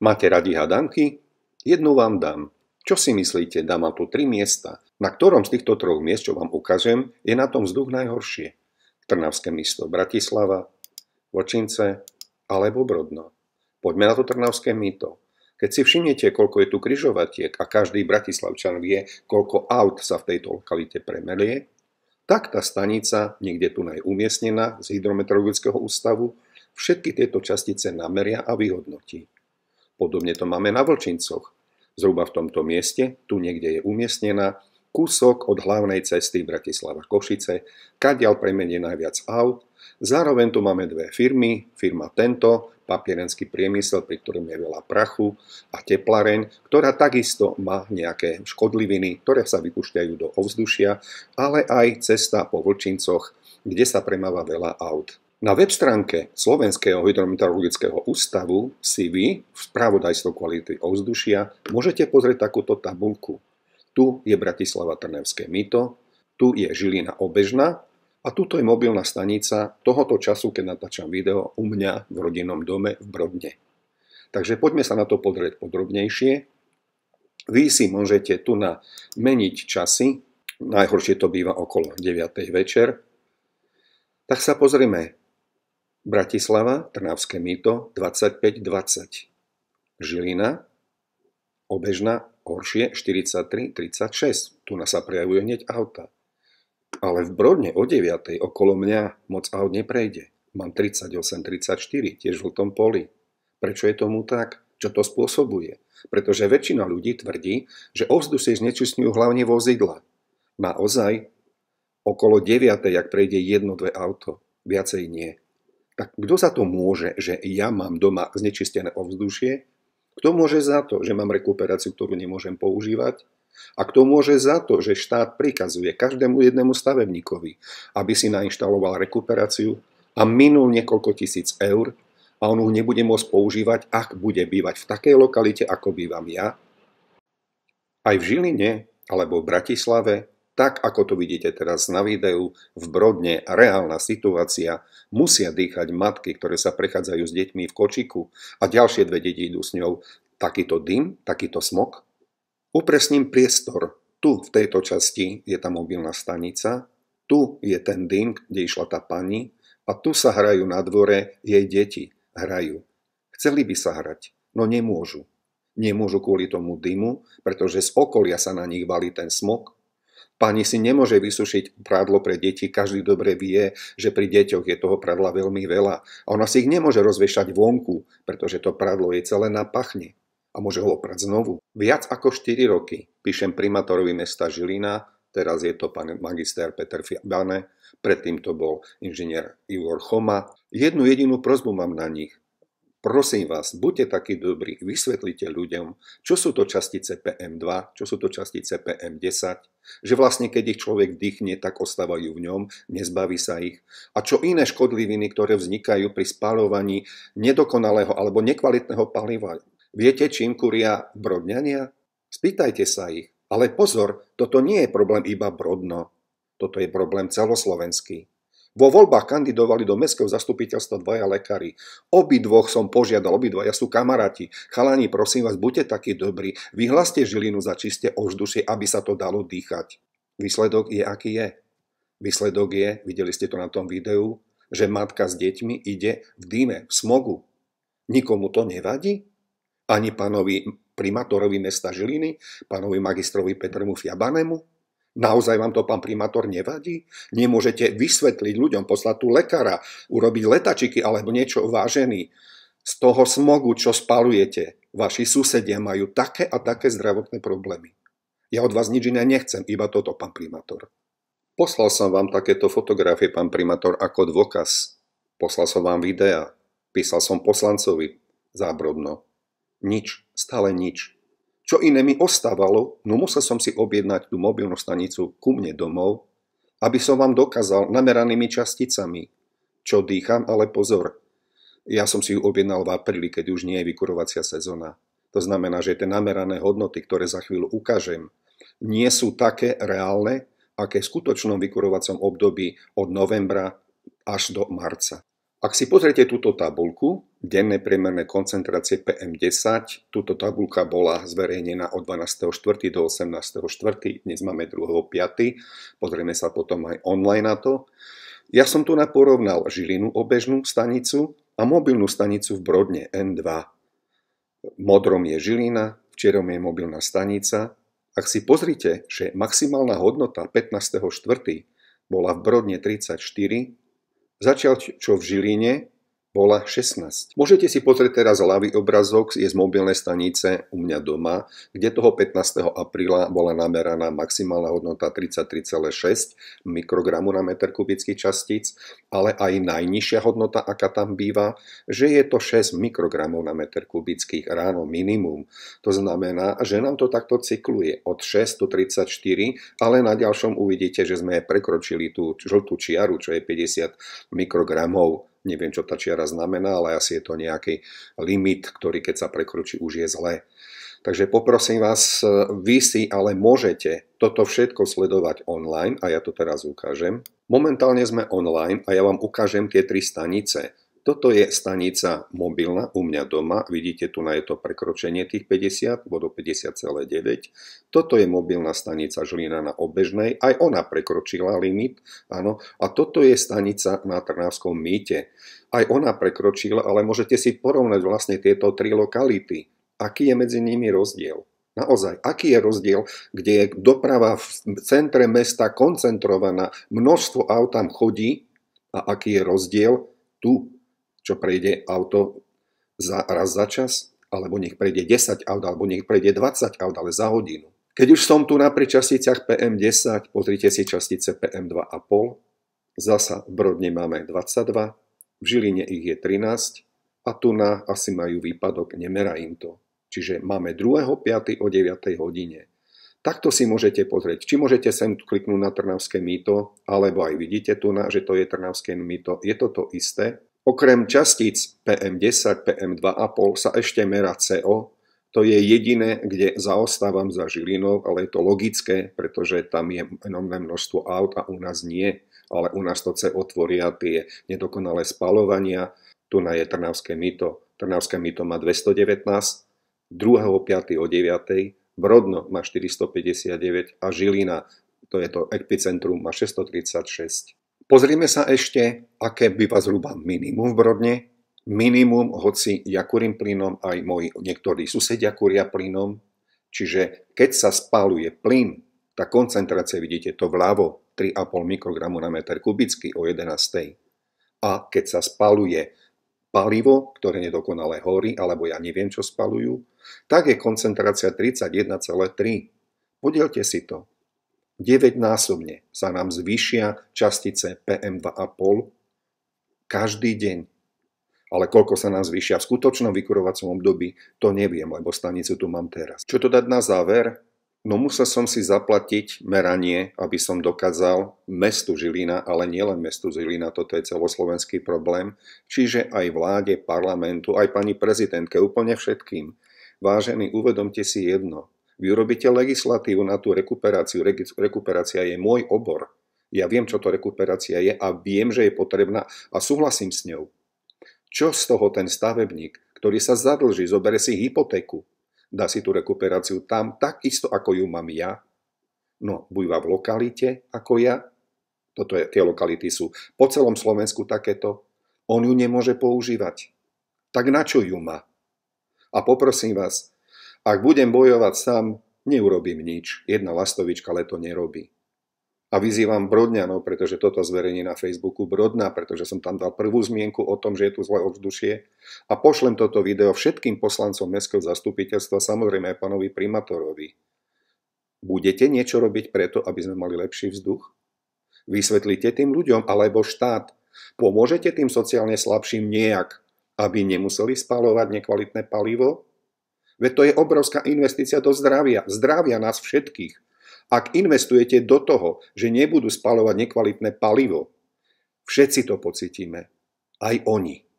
Máte radi hadanky? Jednu vám dám. Čo si myslíte, dám vám tu tri miesta. Na ktorom z týchto troch miest, čo vám ukážem, je na tom vzduch najhoršie? Trnavské miesto Bratislava, Vočince alebo Brodno. Poďme na to Trnavské mýto. Keď si všimnete, koľko je tu kryžovatiek a každý bratislavčan vie, koľko aut sa v tejto lokalite premelie, tak tá stanica, niekde tu najumiestnená z hydrometeorologického ústavu, všetky tieto častice nameria a vyhodnotí. Podobne to máme na Vlčincoch. Zhruba v tomto mieste, tu niekde je umiestnená, kúsok od hlavnej cesty Bratislava-Košice, kadiaľ premenie najviac aut. Zároveň tu máme dve firmy, firma Tento, papierenský priemysel, pri ktorom je veľa prachu a teplareň, ktorá takisto má nejaké škodliviny, ktoré sa vypúšťajú do ovzdušia, ale aj cesta po Vlčincoch, kde sa premáva veľa aut. Na web stránke Slovenského hydrometeorologického ústavu si vy v správodajstvo kvality ovzdušia môžete pozrieť takúto tabulku. Tu je Bratislava Trnavské mýto, tu je Žilina Obežná a tuto je mobilná stanica tohoto času, keď natáčam video u mňa v rodinnom dome v Brodne. Takže poďme sa na to pozrieť podrobnejšie. Vy si môžete tu na meniť časy, najhoršie to býva okolo 9. večer, tak sa pozrieme Bratislava, Trnavské mýto 2520. Žilina, Obežná, Horšie 4336. Tu nás sa prejavuje hneď auta. Ale v Brodne o 9. okolo mňa moc aut neprejde. Mám 38-34, tiež v tom poli. Prečo je tomu tak? Čo to spôsobuje? Pretože väčšina ľudí tvrdí, že ovzdušie znečistňujú hlavne vozidla. Naozaj, okolo 9. ak prejde jedno, dve auto, viacej nie tak kto za to môže, že ja mám doma znečistené ovzdušie? Kto môže za to, že mám rekuperáciu, ktorú nemôžem používať? A kto môže za to, že štát prikazuje každému jednému stavebníkovi, aby si nainštaloval rekuperáciu a minul niekoľko tisíc eur a on ju nebude môcť používať, ak bude bývať v takej lokalite, ako bývam ja? Aj v Žiline, alebo v Bratislave, tak ako to vidíte teraz na videu, v Brodne reálna situácia, musia dýchať matky, ktoré sa prechádzajú s deťmi v kočiku a ďalšie dve deti idú s ňou. Takýto dym, takýto smog? Upresním priestor. Tu, v tejto časti, je tá mobilná stanica, tu je ten dym, kde išla tá pani a tu sa hrajú na dvore jej deti. Hrajú. Chceli by sa hrať, no nemôžu. Nemôžu kvôli tomu dymu, pretože z okolia sa na nich valí ten smog Pani si nemôže vysušiť prádlo pre deti, každý dobre vie, že pri deťoch je toho prádla veľmi veľa. A ona si ich nemôže rozviešať vonku, pretože to prádlo je celé na pachne a môže ho oprať znovu. Viac ako 4 roky píšem primátorovi mesta Žilina, teraz je to pán magister Peter Fiabane, predtým to bol inžinier Ivor Choma. Jednu jedinú prozbu mám na nich. Prosím vás, buďte takí dobrí, vysvetlite ľuďom, čo sú to častice PM2, čo sú to častice PM10, že vlastne, keď ich človek dýchne, tak ostávajú v ňom, nezbaví sa ich. A čo iné škodliviny, ktoré vznikajú pri spalovaní nedokonalého alebo nekvalitného paliva. Viete, čím kuria brodňania? Spýtajte sa ich. Ale pozor, toto nie je problém iba Brodno. Toto je problém celoslovenský. Vo voľbách kandidovali do mestského zastupiteľstva dvaja lekári. dvoch som požiadal, dvaja sú kamaráti. Chalani, prosím vás, buďte takí dobrí, vyhlaste Žilinu za čiste ovzdušie, aby sa to dalo dýchať. Výsledok je, aký je. Výsledok je, videli ste to na tom videu, že matka s deťmi ide v dýme, v smogu. Nikomu to nevadí? Ani pánovi primátorovi mesta Žiliny, pánovi magistrovi Petrmu Fiabanemu? Naozaj vám to, pán primátor, nevadí? Nemôžete vysvetliť ľuďom, poslať tu lekára, urobiť letačiky alebo niečo vážený. Z toho smogu, čo spalujete, vaši susedia majú také a také zdravotné problémy. Ja od vás nič iné nechcem, iba toto, pán primátor. Poslal som vám takéto fotografie, pán primátor, ako dôkaz. Poslal som vám videa, Písal som poslancovi. Zábrodno. Nič, stále nič. Čo iné mi ostávalo, no musel som si objednať tú mobilnú stanicu ku mne domov, aby som vám dokázal nameranými časticami, čo dýcham, ale pozor. Ja som si ju objednal v apríli, keď už nie je vykurovacia sezóna. To znamená, že tie namerané hodnoty, ktoré za chvíľu ukážem, nie sú také reálne, aké v skutočnom vykurovacom období od novembra až do marca. Ak si pozriete túto tabulku, denné priemerné koncentrácie PM10, túto tabulka bola zverejnená od 12.4. do 18.4., dnes máme 2.5., pozrieme sa potom aj online na to. Ja som tu naporovnal Žilinu obežnú stanicu a mobilnú stanicu v Brodne N2. Modrom je Žilina, v je mobilná stanica. Ak si pozrite, že maximálna hodnota 15.4. bola v Brodne 34, Začal čo v Žiline, bola 16. Môžete si pozrieť teraz ľavý obrazok, je z mobilnej stanice u mňa doma, kde toho 15. apríla bola nameraná maximálna hodnota 33,6 mikrogramu na meter kubických častíc, ale aj najnižšia hodnota, aká tam býva, že je to 6 mikrogramov na meter kubických ráno minimum. To znamená, že nám to takto cykluje od 6 do 34, ale na ďalšom uvidíte, že sme prekročili tú žltú čiaru, čo je 50 mikrogramov Neviem, čo tá čiara znamená, ale asi je to nejaký limit, ktorý keď sa prekročí, už je zle. Takže poprosím vás, vy si ale môžete toto všetko sledovať online a ja to teraz ukážem. Momentálne sme online a ja vám ukážem tie tri stanice. Toto je stanica mobilná u mňa doma, vidíte tu na je to prekročenie tých 50, bodo 50,9. Toto je mobilná stanica Žlina na Obežnej, aj ona prekročila limit, áno. A toto je stanica na trnávskom mýte. Aj ona prekročila, ale môžete si porovnať vlastne tieto tri lokality. Aký je medzi nimi rozdiel? Naozaj, aký je rozdiel, kde je doprava v centre mesta koncentrovaná, množstvo aut tam chodí a aký je rozdiel tu čo prejde auto za, raz za čas, alebo nech prejde 10 aut, alebo nech prejde 20 aut, ale za hodinu. Keď už som tu na pri časticiach PM10, pozrite si častice PM2,5, zasa v Brodne máme 22, v Žiline ich je 13 a tu na asi majú výpadok, nemera im to. Čiže máme 2.5. o 9. hodine. Takto si môžete pozrieť, či môžete sem kliknúť na Trnavské mýto, alebo aj vidíte tu, na, že to je Trnavské mýto. Je to to isté, Okrem častíc PM10, PM2,5 sa ešte mera CO, to je jediné, kde zaostávam za žilinov, ale je to logické, pretože tam je enormné množstvo aut a u nás nie, ale u nás to CO tvoria tie nedokonalé spalovania. Tu na je Trnavské myto. Trnavské mýto má 219, 5. o 9. Brodno má 459 a Žilina, to je to epicentrum, má 636. Pozrieme sa ešte, aké býva zhruba minimum v Brodne. Minimum, hoci ja kurím plynom, aj moji niektorí susedia kuria plynom. Čiže keď sa spaluje plyn, tá koncentrácia, vidíte to vľavo, 3,5 mikrogramu na meter kubický o 11. A keď sa spaluje palivo, ktoré nedokonale horí, alebo ja neviem, čo spalujú, tak je koncentrácia 31,3. Podielte si to. 9-násobne sa nám zvýšia častice PM2,5 každý deň. Ale koľko sa nám zvýšia v skutočnom vykurovacom období, to neviem, lebo stanicu tu mám teraz. Čo to dať na záver? No musel som si zaplatiť meranie, aby som dokázal mestu Žilina, ale nielen mestu Žilina, toto je celoslovenský problém, čiže aj vláde, parlamentu, aj pani prezidentke, úplne všetkým. Vážení, uvedomte si jedno. Vy urobíte legislatívu na tú rekuperáciu. Rekuperácia je môj obor. Ja viem, čo to rekuperácia je a viem, že je potrebná a súhlasím s ňou. Čo z toho ten stavebník, ktorý sa zadlží, zobere si hypotéku, dá si tú rekuperáciu tam takisto, ako ju mám ja? No, býva v lokalite ako ja. Toto je, tie lokality sú po celom Slovensku takéto. On ju nemôže používať. Tak na čo ju má? A poprosím vás, ak budem bojovať sám, neurobím nič. Jedna lastovička leto nerobí. A vyzývam Brodňanov, pretože toto zverejní na Facebooku Brodna, pretože som tam dal prvú zmienku o tom, že je tu zlé ovzdušie. A pošlem toto video všetkým poslancom mestského zastupiteľstva, samozrejme aj pánovi primátorovi. Budete niečo robiť preto, aby sme mali lepší vzduch? Vysvetlite tým ľuďom alebo štát. Pomôžete tým sociálne slabším nejak, aby nemuseli spalovať nekvalitné palivo? Veď to je obrovská investícia do zdravia. Zdravia nás všetkých. Ak investujete do toho, že nebudú spalovať nekvalitné palivo, všetci to pocitíme. Aj oni.